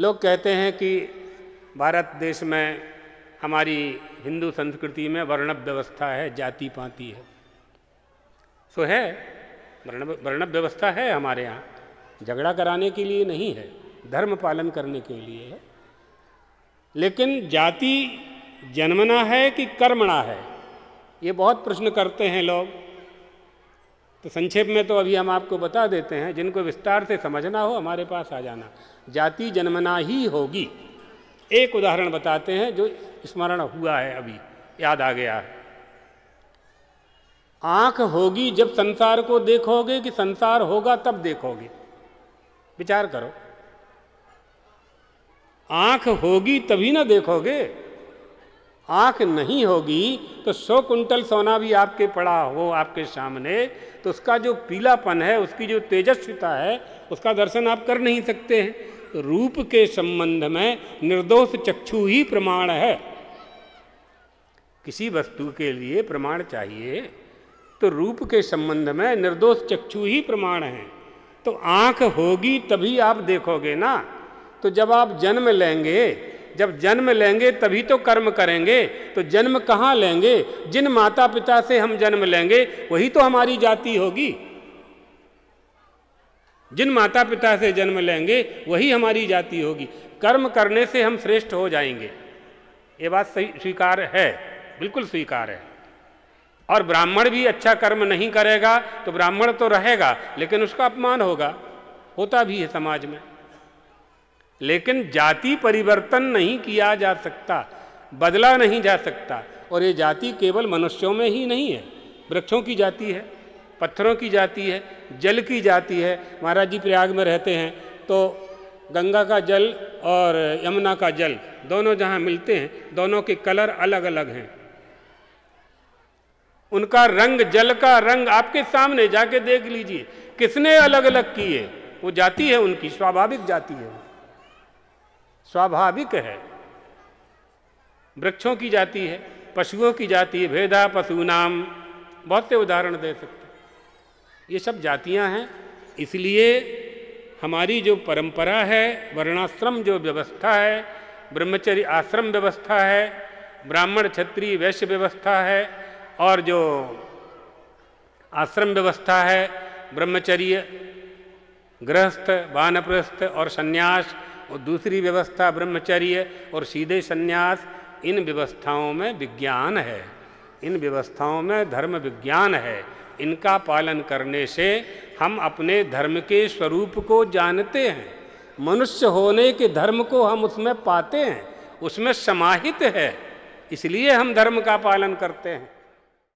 लोग कहते हैं कि भारत देश में हमारी हिंदू संस्कृति में वर्ण व्यवस्था है जाति पाती है सो है वर्ण वर्ण व्यवस्था है हमारे यहाँ झगड़ा कराने के लिए नहीं है धर्म पालन करने के लिए है लेकिन जाति जन्मना है कि कर्मणा है ये बहुत प्रश्न करते हैं लोग तो संक्षेप में तो अभी हम आपको बता देते हैं जिनको विस्तार से समझना हो हमारे पास आ जाना जाति जन्मना ही होगी एक उदाहरण बताते हैं जो स्मरण हुआ है अभी याद आ गया है आंख होगी जब संसार को देखोगे कि संसार होगा तब देखोगे विचार करो आंख होगी तभी ना देखोगे आँख नहीं होगी तो सौ कुंटल सोना भी आपके पड़ा हो आपके सामने तो उसका जो पीलापन है उसकी जो तेजस्विता है उसका दर्शन आप कर नहीं सकते हैं तो रूप के संबंध में निर्दोष चक्षु ही प्रमाण है किसी वस्तु के लिए प्रमाण चाहिए तो रूप के संबंध में निर्दोष चक्षु ही प्रमाण है तो आँख होगी तभी आप देखोगे ना तो जब आप जन्म लेंगे जब जन्म लेंगे तभी तो कर्म करेंगे तो जन्म कहाँ लेंगे जिन माता पिता से हम जन्म लेंगे वही तो हमारी जाति होगी जिन माता पिता से जन्म लेंगे वही हमारी जाति होगी कर्म करने से हम श्रेष्ठ हो जाएंगे ये बात सही स्वीकार है बिल्कुल स्वीकार है और ब्राह्मण भी अच्छा कर्म नहीं करेगा तो ब्राह्मण तो रहेगा लेकिन उसका अपमान होगा होता भी है समाज में लेकिन जाति परिवर्तन नहीं किया जा सकता बदला नहीं जा सकता और ये जाति केवल मनुष्यों में ही नहीं है वृक्षों की जाति है पत्थरों की जाति है जल की जाति है महाराज जी प्रयाग में रहते हैं तो गंगा का जल और यमुना का जल दोनों जहाँ मिलते हैं दोनों के कलर अलग अलग हैं उनका रंग जल का रंग आपके सामने जाके देख लीजिए किसने अलग अलग किए वो जाति है उनकी स्वाभाविक जाति है स्वाभाविक है वृक्षों की जाति है पशुओं की जाति है भेदा पशु नाम बहुत से उदाहरण दे सकते ये सब जातियां हैं इसलिए हमारी जो परंपरा है वर्णाश्रम जो व्यवस्था है ब्रह्मचर्य आश्रम व्यवस्था है ब्राह्मण क्षत्रिय वैश्य व्यवस्था है और जो आश्रम व्यवस्था है ब्रह्मचर्य गृहस्थ वानप्रस्थ और संन्यास और दूसरी व्यवस्था ब्रह्मचर्य और सीधे संन्यास इन व्यवस्थाओं में विज्ञान है इन व्यवस्थाओं में धर्म विज्ञान है इनका पालन करने से हम अपने धर्म के स्वरूप को जानते हैं मनुष्य होने के धर्म को हम उसमें पाते हैं उसमें समाहित है इसलिए हम धर्म का पालन करते हैं